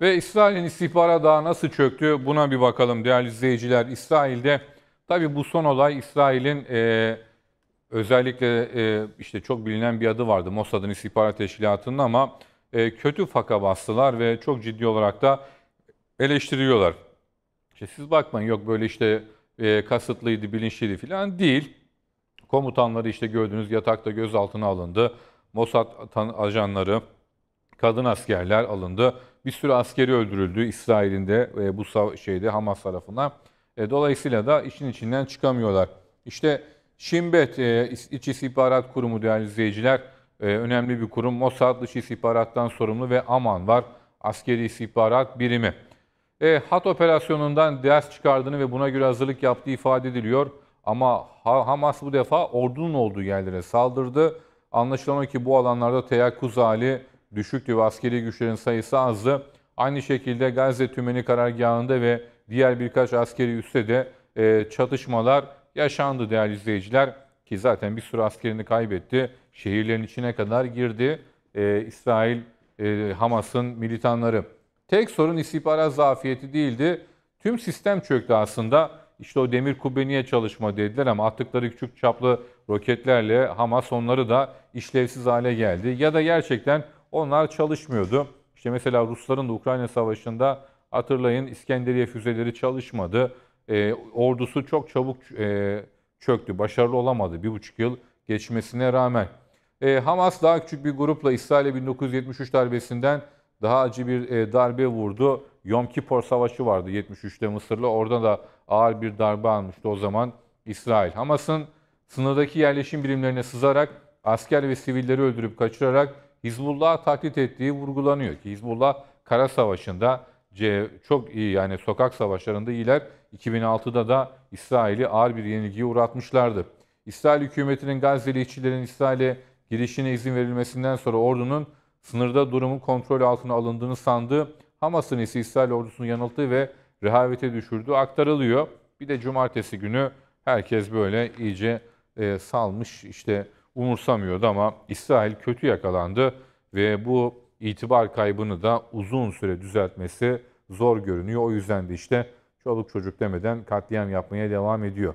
Ve İsrail'in istihbarat daha nasıl çöktü buna bir bakalım değerli izleyiciler. İsrail'de tabi bu son olay İsrail'in e, özellikle e, işte çok bilinen bir adı vardı Mossad'ın istihbarat teşkilatının ama e, kötü faka bastılar ve çok ciddi olarak da eleştiriyorlar. İşte siz bakmayın yok böyle işte e, kasıtlıydı bilinçliydi filan değil. Komutanları işte gördüğünüz yatakta gözaltına alındı. Mossad ajanları, kadın askerler alındı bir sürü askeri öldürüldü İsrail'in de e, bu şeyde Hamas tarafından. E, dolayısıyla da işin içinden çıkamıyorlar. İşte Şimbet e, İç İstihbarat Kurumu değerli izleyiciler e, önemli bir kurum. Mossad Dış İstihbarat'tan sorumlu ve Aman var askeri istihbarat birimi. E, HAT operasyonundan ders çıkardığını ve buna göre hazırlık yaptığı ifade ediliyor. Ama Hamas bu defa ordunun olduğu yerlere saldırdı. Anlaşılan o ki bu alanlarda teyakkuz hali düşüktü ve askeri güçlerin sayısı azdı. Aynı şekilde Gazze tümeni karargahında ve diğer birkaç askeri üste de e, çatışmalar yaşandı değerli izleyiciler. Ki zaten bir sürü askerini kaybetti. Şehirlerin içine kadar girdi e, İsrail e, Hamas'ın militanları. Tek sorun istihbarat zafiyeti değildi. Tüm sistem çöktü aslında. İşte o demir kubbeniye çalışma dediler ama attıkları küçük çaplı roketlerle Hamas onları da işlevsiz hale geldi. Ya da gerçekten onlar çalışmıyordu. İşte mesela Rusların da Ukrayna Savaşı'nda hatırlayın İskenderiye füzeleri çalışmadı. E, ordusu çok çabuk e, çöktü. Başarılı olamadı bir buçuk yıl geçmesine rağmen. E, Hamas daha küçük bir grupla İsrail'e 1973 darbesinden daha acı bir e, darbe vurdu. Yom Kipor Savaşı vardı 73'te Mısır'la. Orada da ağır bir darbe almıştı o zaman İsrail. Hamas'ın sınırdaki yerleşim birimlerine sızarak asker ve sivilleri öldürüp kaçırarak Hizbullah'a taklit ettiği vurgulanıyor ki Hizbullah kara savaşında çok iyi yani sokak savaşlarında iyiler. 2006'da da İsrail'i ağır bir yenilgiye uğratmışlardı. İsrail hükümetinin Gazze'li işçilerin İsrail'e girişine izin verilmesinden sonra ordunun sınırda durumun kontrol altına alındığını sandığı Hamas'ın ise İsrail ordusunu yanılttığı ve rehavete düşürdüğü aktarılıyor. Bir de cumartesi günü herkes böyle iyice e, salmış işte umursamıyordu ama İsrail kötü yakalandı ve bu itibar kaybını da uzun süre düzeltmesi zor görünüyor. O yüzden de işte çoluk çocuk demeden katliam yapmaya devam ediyor.